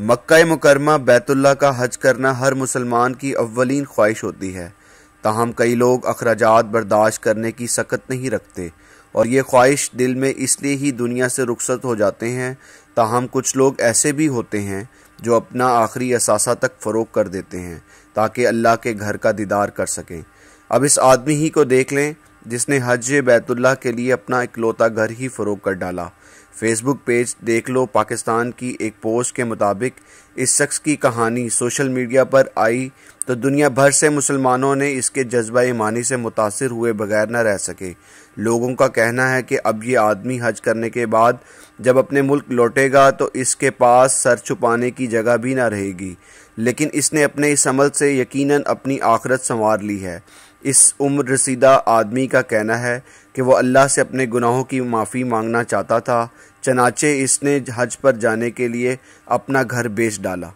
मक्का मुकरमा बैतुल्ला का हज करना हर मुसलमान की अव्वलिन ख्वाहिश होती है ताहम कई लोग अखराजात बर्दाश्त करने की सकत नहीं रखते और ये ख्वाहिश दिल में इसलिए ही दुनिया से रुखसत हो जाते हैं ताहम कुछ लोग ऐसे भी होते हैं जो अपना आखिरी असासा तक फ़रोग कर देते हैं ताकि अल्लाह के घर का दीदार कर सकें अब इस आदमी ही को देख लें जिसने हज बैतुल्ला के लिए अपना इकलौता घर ही फरोग कर डाला फेसबुक पेज देख लो पाकिस्तान की एक पोस्ट के मुताबिक इस शख्स की कहानी सोशल मीडिया पर आई तो दुनिया भर से मुसलमानों ने इसके जज्बा ईमानी से मुतासर हुए बगैर न रह सके लोगों का कहना है कि अब ये आदमी हज करने के बाद जब अपने मुल्क लौटेगा तो इसके पास सर छुपाने की जगह भी ना रहेगी लेकिन इसने अपने इस अमल से यकीनन अपनी आखरत संवार ली है इस उम्र रसीदा आदमी का कहना है कि वह अल्लाह से अपने गुनाहों की माफ़ी मांगना चाहता था चनाचे इसने हज पर जाने के लिए अपना घर बेच डाला